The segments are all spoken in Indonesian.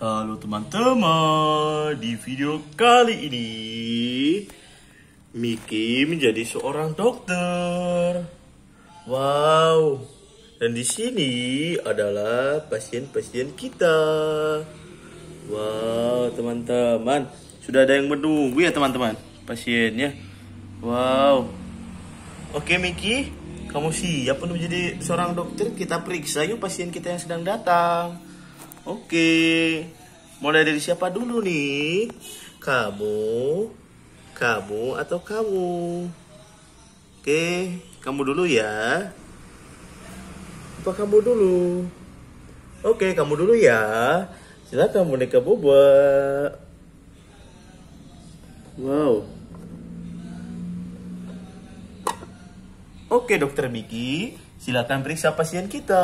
Halo teman-teman, di video kali ini Miki menjadi seorang dokter. Wow. Dan di sini adalah pasien-pasien kita. Wow, teman-teman, sudah ada yang menunggu ya teman-teman pasiennya. Wow. Oke Miki, kamu siap untuk menjadi seorang dokter? Kita periksa yuk pasien kita yang sedang datang. Oke. Mulai dari siapa dulu nih? Kamu, kamu atau kamu? Oke, kamu dulu ya. Apa kamu dulu? Oke, kamu dulu ya. Silakan boneka boba. Wow. Oke, dokter Miki, silakan periksa pasien kita.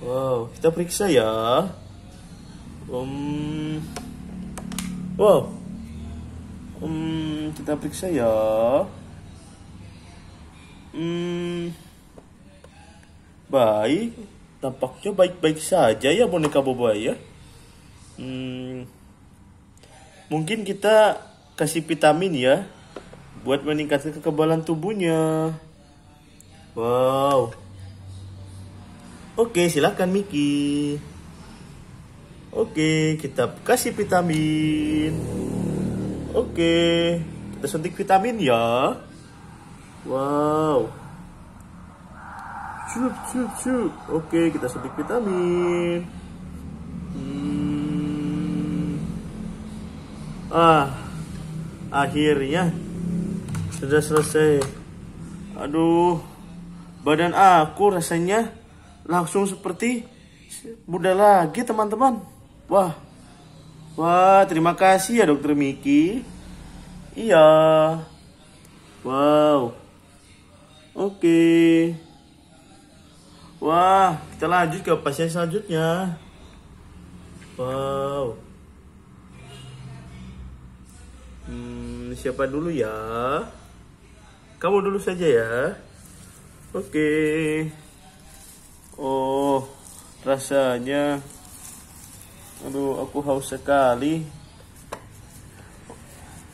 Wow, kita periksa ya. Um, wow. Um, kita periksa ya. Um, baik. Tampaknya baik-baik saja ya boneka Boba ya. Um, mungkin kita kasih vitamin ya buat meningkatkan kekebalan tubuhnya. Wow. Oke, silahkan Miki. Oke, kita kasih vitamin. Oke, kita suntik vitamin ya. Wow. Cuk, cuk, cuk. Oke, kita suntik vitamin. Hmm. Ah, akhirnya sudah selesai. Aduh, badan aku rasanya langsung seperti muda lagi teman-teman. Wah, wah terima kasih ya dokter Miki. Iya. Wow. Oke. Wah, kita lanjut ke pasien selanjutnya. Wow. Hmm, siapa dulu ya? Kamu dulu saja ya. Oke. Okay. Oh, rasanya aduh aku haus sekali.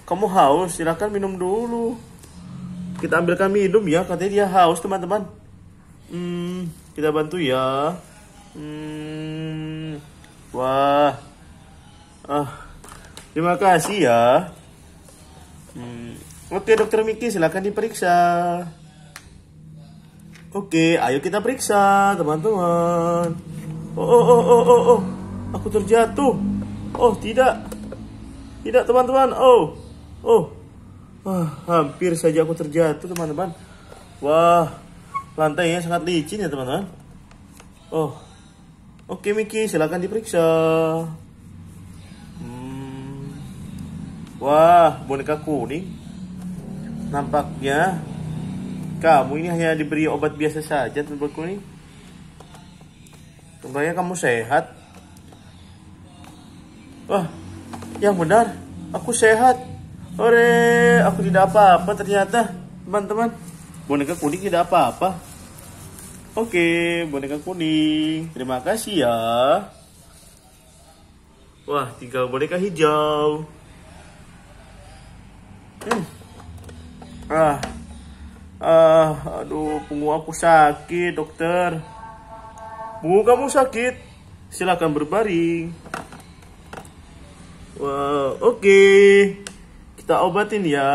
Kamu haus, silakan minum dulu. Kita ambilkan minum ya, katanya dia haus, teman-teman. Hmm, kita bantu ya. Hmm. Wah. Ah. Terima kasih ya. Hmm. Oke, Dokter Miki, silakan diperiksa. Oke, ayo kita periksa, teman-teman. Oh, oh, oh, oh, oh, oh. Aku terjatuh. Oh, tidak. Tidak, teman-teman. Oh. Oh. Wah, hampir saja aku terjatuh, teman-teman. Wah, lantainya sangat licin ya, teman-teman. Oh. Oke, Miki, silahkan diperiksa. Hmm. Wah, boneka kuning. Nampaknya kamu ini hanya diberi obat biasa saja tempat kuning. Tempatnya kamu sehat. Wah, yang benar, aku sehat. Ore, aku tidak apa-apa ternyata, teman-teman. Boneka kuning tidak apa-apa. Oke, boneka kuning. Terima kasih ya. Wah, tinggal boneka hijau. Hmm. Ah, Ah, aduh, punggung aku sakit, dokter. Punggung kamu sakit? Silakan berbaring. Wow, oke. Okay. Kita obatin ya.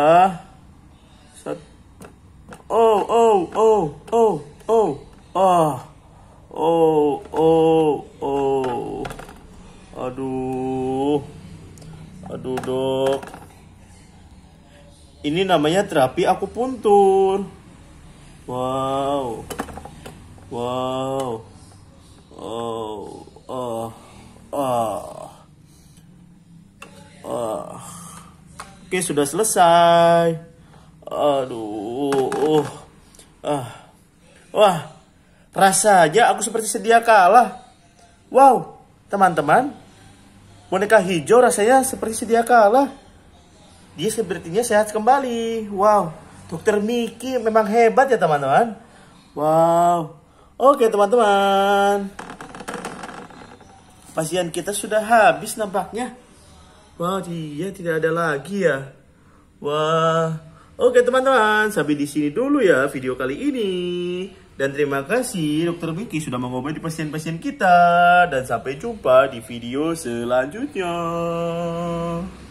Sat oh, oh, oh, oh, oh. Ah. Oh, oh, oh. Aduh. Aduh, Dok. Ini namanya terapi aku puntur. Wow. Wow. Oh. Oh. Oh. Oh. Oke, sudah selesai. Aduh. Oh. Ah. Wah. Rasanya aku seperti sedia kalah. Wow, teman-teman. Boneka hijau rasanya seperti sedia kalah. Dia sepertinya sehat kembali. Wow. Dokter Miki memang hebat ya teman-teman. Wow. Oke teman-teman. Pasien kita sudah habis nampaknya. Wah wow, dia tidak ada lagi ya. Wah. Oke teman-teman sampai di sini dulu ya video kali ini. Dan terima kasih Dokter Miki sudah mengobati pasien-pasien kita. Dan sampai jumpa di video selanjutnya.